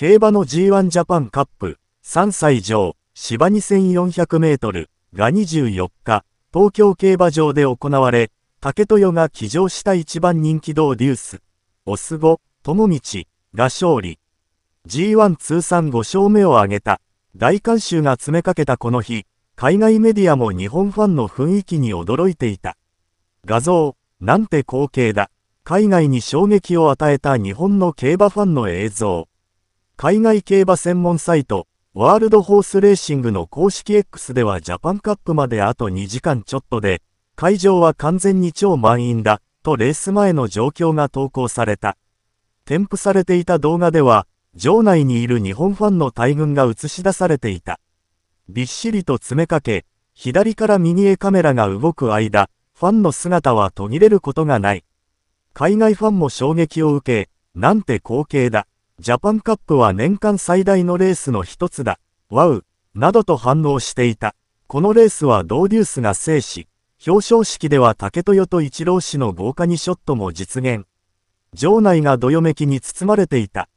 競馬の G1 ジャパンカップ、3歳以上、芝 2400m が24日、東京競馬場で行われ、竹豊が騎乗した一番人気同デュース、オスゴ、友道が勝利。G1 通算5勝目を挙げた、大観衆が詰めかけたこの日、海外メディアも日本ファンの雰囲気に驚いていた。画像、なんて光景だ。海外に衝撃を与えた日本の競馬ファンの映像。海外競馬専門サイト、ワールドホースレーシングの公式 X ではジャパンカップまであと2時間ちょっとで、会場は完全に超満員だ、とレース前の状況が投稿された。添付されていた動画では、場内にいる日本ファンの大群が映し出されていた。びっしりと詰めかけ、左から右へカメラが動く間、ファンの姿は途切れることがない。海外ファンも衝撃を受け、なんて光景だ。ジャパンカップは年間最大のレースの一つだ、ワウ、などと反応していた。このレースはドーデュースが制し、表彰式では竹豊と一郎氏の豪華にショットも実現。場内がどよめきに包まれていた。